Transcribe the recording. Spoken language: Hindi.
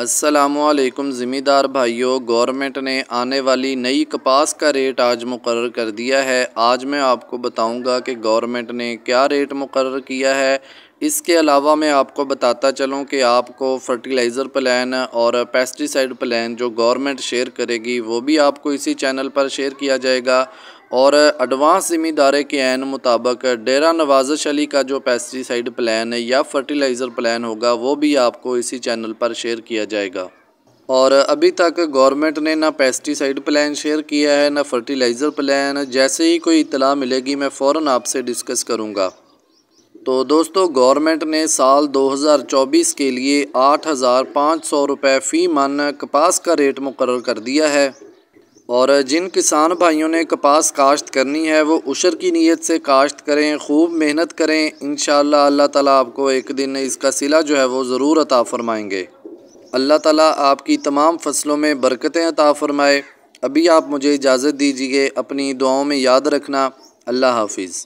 असलकम ज़िम्मेदार भाइयों गवर्नमेंट ने आने वाली नई कपास का रेट आज मुकर कर दिया है आज मैं आपको बताऊंगा कि गवर्नमेंट ने क्या रेट मुकर किया है इसके अलावा मैं आपको बताता चलूँ कि आपको फर्टिलाइज़र प्लान और पेस्टिसाइड प्लान जो गवर्नमेंट शेयर करेगी वो भी आपको इसी चैनल पर शेयर किया जाएगा और एडवांस ज़िम्मेदारे के आन मुताबिक डेरा नवाजश अली का जो पेस्टिसाइड प्लान या फर्टिलाइज़र प्लान होगा वो भी आपको इसी चैनल पर शेयर किया जाएगा और अभी तक गवर्नमेंट ने ना पेस्टिसाइड प्लान शेयर किया है ना फर्टिलाइज़र प्लान जैसे ही कोई इतला मिलेगी मैं फ़ौर आपसे डिस्कस करूँगा तो दोस्तों गवर्नमेंट ने साल 2024 के लिए आठ हज़ार पाँच सौ रुपये फ़ी मन कपास का रेट मुकर कर दिया है और जिन किसान भाइयों ने कपास काश्त करनी है वो उशर की नीयत से काश्त करें खूब मेहनत करें इन अल्लाह ताला आपको एक दिन इसका सिला जो है वो ज़रूर अता फ़रमाएँगे अल्लाह ताला आपकी तमाम फ़सलों में बरकतें अता फ़रमाए अभी आप मुझे इजाज़त दीजिए अपनी दुआओं में याद रखना अल्लाह हाफिज़